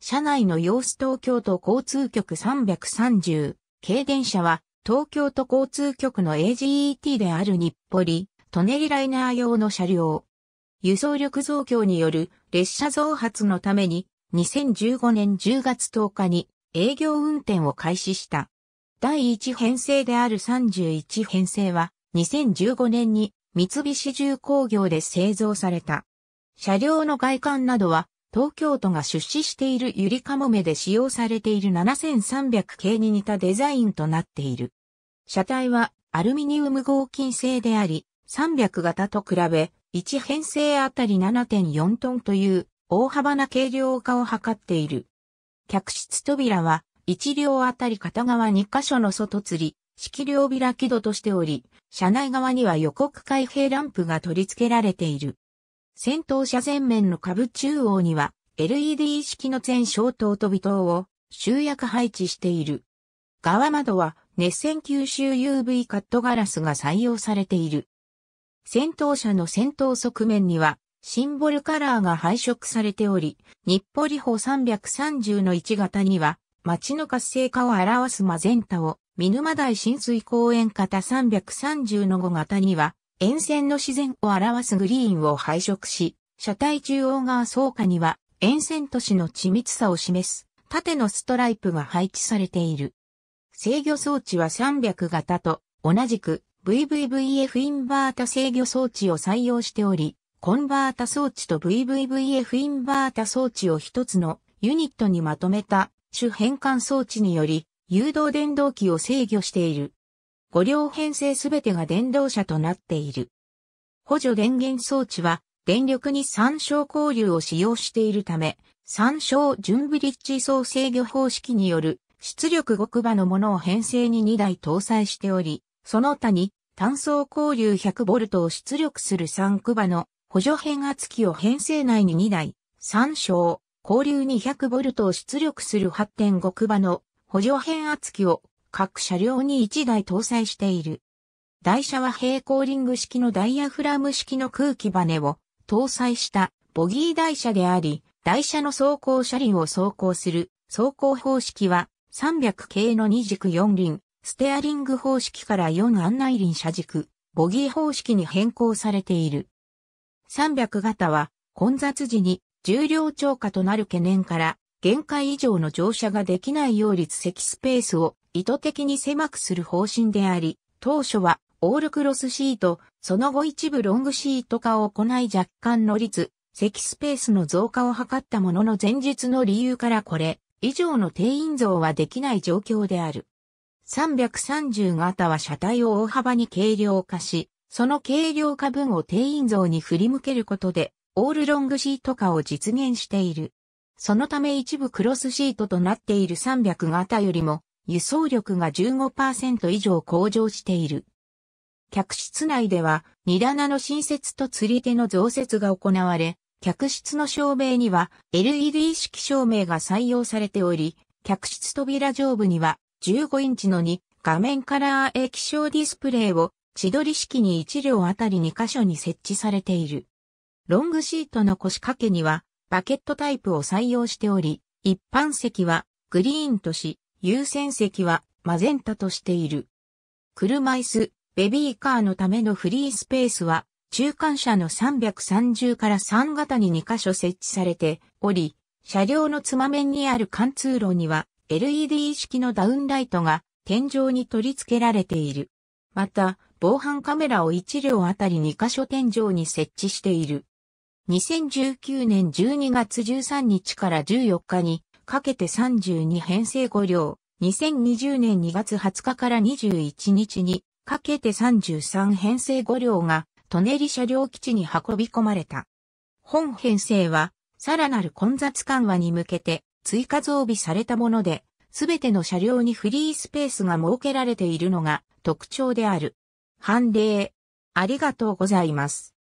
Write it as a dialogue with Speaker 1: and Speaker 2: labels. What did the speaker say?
Speaker 1: 車内の様子東京都交通局330、軽電車は東京都交通局の AGET である日暮里、舎人ライナー用の車両。輸送力増強による列車増発のために2015年10月10日に営業運転を開始した。第1編成である31編成は2015年に三菱重工業で製造された。車両の外観などは東京都が出資しているゆりかもめで使用されている7300系に似たデザインとなっている。車体はアルミニウム合金製であり、300型と比べ、1編成あたり7.4トンという大幅な軽量化を図っている。客室扉は1両あたり片側2箇所の外吊り、式両開き戸としており、車内側には予告開閉ランプが取り付けられている。先頭車前面の下部中央には LED 式の全消灯と微灯を集約配置している。側窓は熱線吸収 UV カットガラスが採用されている。先頭車の先頭側面にはシンボルカラーが配色されており、日暮里歩330の1型には街の活性化を表すマゼンタを、見沼台浸水公園型330の5型には、沿線の自然を表すグリーンを配色し、車体中央側倉下には沿線都市の緻密さを示す縦のストライプが配置されている。制御装置は300型と同じく VVVF インバータ制御装置を採用しており、コンバータ装置と VVVF インバータ装置を一つのユニットにまとめた主変換装置により誘導電動機を制御している。5両編成すべてが電動車となっている。補助電源装置は、電力に参照交流を使用しているため、参照準ブリッジ総制御方式による出力極場のものを編成に2台搭載しており、その他に単層交流 100V を出力する3区場の補助変圧器を編成内に2台、参照交流 200V を出力する8.5区場の補助変圧器を各車両に1台搭載している。台車は平行リング式のダイヤフラム式の空気バネを搭載したボギー台車であり、台車の走行車輪を走行する走行方式は300系の2軸4輪、ステアリング方式から4案内輪車軸、ボギー方式に変更されている。300型は混雑時に重量超過となる懸念から限界以上の乗車ができないよう立席スペースを意図的に狭くする方針であり、当初はオールクロスシート、その後一部ロングシート化を行い若干の率、席スペースの増加を図ったものの前述の理由からこれ、以上の定員増はできない状況である。330型は車体を大幅に軽量化し、その軽量化分を定員増に振り向けることで、オールロングシート化を実現している。そのため一部クロスシートとなっている300型よりも、輸送力が15%以上向上している。客室内では、荷棚の新設と釣り手の増設が行われ、客室の照明には LED 式照明が採用されており、客室扉上部には15インチの2画面カラー液晶ディスプレイを千鳥式に1両あたり2箇所に設置されている。ロングシートの腰掛けにはバケットタイプを採用しており、一般席はグリーンとし、優先席はマゼンタとしている。車椅子、ベビーカーのためのフリースペースは、中間車の330から3型に2カ所設置されており、車両のつま面にある貫通路には LED 式のダウンライトが天井に取り付けられている。また、防犯カメラを1両あたり2カ所天井に設置している。2019年12月13日から14日にかけて32編成5両、2020年2月20日から21日にかけて33編成5両が舎人車両基地に運び込まれた。本編成はさらなる混雑緩和に向けて追加増備されたもので、すべての車両にフリースペースが設けられているのが特徴である。判例。ありがとうございます。